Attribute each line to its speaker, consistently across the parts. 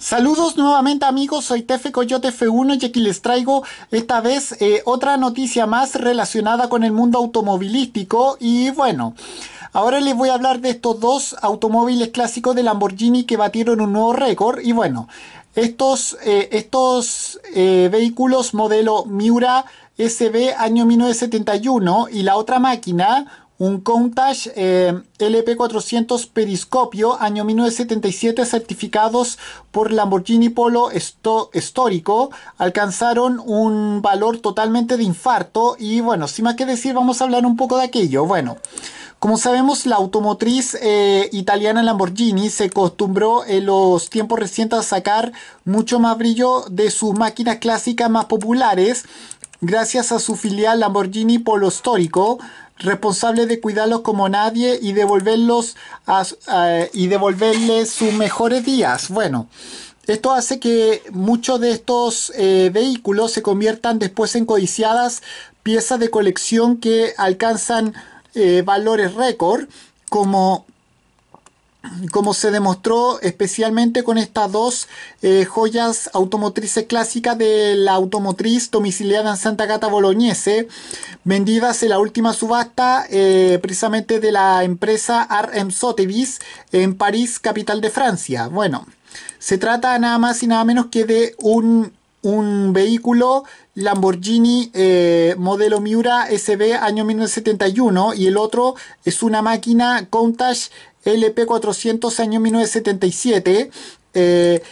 Speaker 1: Saludos nuevamente amigos, soy Tefe Coyote F1 y aquí les traigo esta vez eh, otra noticia más relacionada con el mundo automovilístico y bueno, ahora les voy a hablar de estos dos automóviles clásicos de Lamborghini que batieron un nuevo récord y bueno, estos, eh, estos eh, vehículos modelo Miura SB año 1971 y la otra máquina, un Countach eh, LP400 Periscopio, año 1977, certificados por Lamborghini Polo esto histórico, alcanzaron un valor totalmente de infarto. Y bueno, sin más que decir, vamos a hablar un poco de aquello. Bueno. Como sabemos, la automotriz eh, italiana Lamborghini se acostumbró en los tiempos recientes a sacar mucho más brillo de sus máquinas clásicas más populares gracias a su filial Lamborghini Polo Histórico, responsable de cuidarlos como nadie y devolverlos y devolverles sus mejores días. Bueno, esto hace que muchos de estos eh, vehículos se conviertan después en codiciadas piezas de colección que alcanzan eh, valores récord como como se demostró especialmente con estas dos eh, joyas automotrices clásicas de la automotriz domiciliada en Santa Cata Bolognese, vendidas en la última subasta eh, precisamente de la empresa RM Sotheby's en París, capital de Francia. Bueno, se trata nada más y nada menos que de un, vehículo Lamborghini eh, modelo Miura SB año 1971 y el otro es una máquina Countach LP400 año 1977. Eh,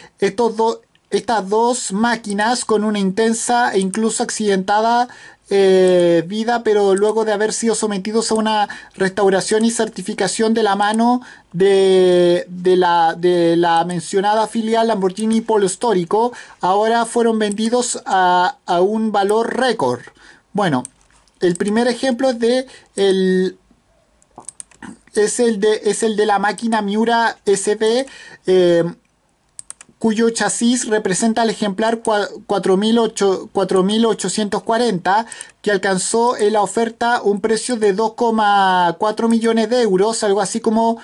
Speaker 1: estas dos máquinas con una intensa e incluso accidentada eh, vida, pero luego de haber sido sometidos a una restauración y certificación de la mano de, la, de la, mencionada filial Lamborghini Polo Histórico, ahora fueron vendidos a, a un valor récord. Bueno, el primer ejemplo es de el es el de, es el de la máquina Miura SB, eh, cuyo chasis representa el ejemplar 4840, que alcanzó en la oferta un precio de 2,4 millones de euros, algo así como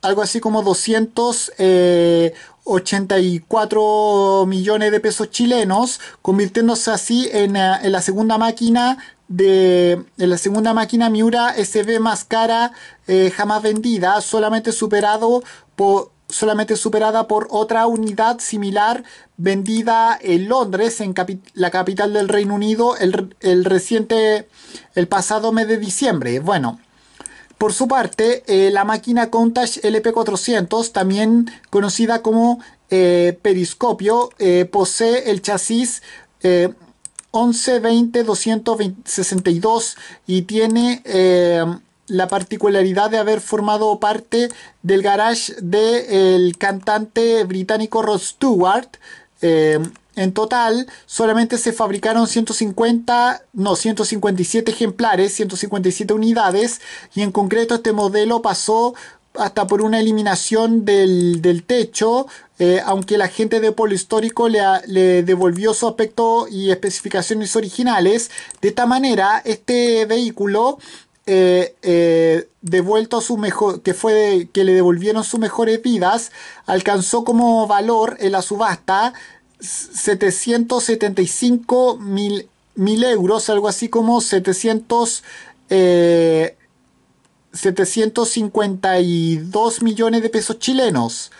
Speaker 1: algo así como 284 eh, millones de pesos chilenos, convirtiéndose así en, eh, en la segunda máquina de, la segunda máquina Miura SB más cara eh, jamás vendida, solamente superado por solamente superada por otra unidad similar vendida en Londres, en la capital del Reino Unido, el, reciente, el pasado mes de diciembre. Bueno, por su parte, eh, la máquina Countach LP400, también conocida como eh, periscopio, posee el chasis 11-20-262 y tiene eh, la particularidad de haber formado parte del garage del cantante británico Rod Stewart. Eh, en total, solamente se fabricaron 150, no, 157 ejemplares, 157 unidades, y en concreto este modelo pasó hasta por una eliminación del, techo, eh, aunque la gente de Polo Histórico le, devolvió su aspecto y especificaciones originales. De esta manera, este vehículo eh, eh, devuelto su mejor que fue que le devolvieron sus mejores vidas alcanzó como valor en la subasta 775 mil, mil euros algo así como 700 752 millones de pesos chilenos.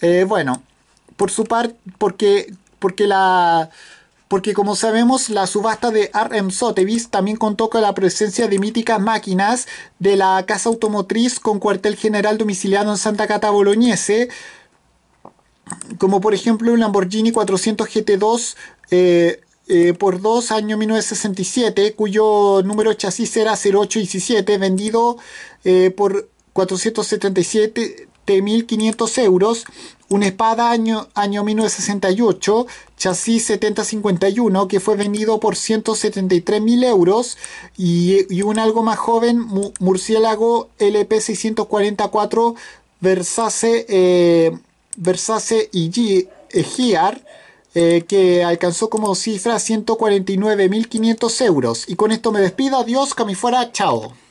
Speaker 1: Eh, bueno, por su parte, porque, porque la... Porque como sabemos, la subasta de RM Sotheby's también contó con la presencia de míticas máquinas de la casa automotriz con cuartel general domiciliado en Santa Cata Bolognese, como por ejemplo un Lamborghini 400 GT2 eh, por dos, año 1967, cuyo número chasis era 0817, vendido eh, por 477.500 euros. Una espada año, año 1968, chasis 7051, que fue vendido por 173.000 euros. Y, un algo más joven, murciélago LP644 Versace, eh, Versace y eh, eh, que alcanzó como cifra 149.500 euros. Y con esto me despido, adiós, camifuera, fuera, chao.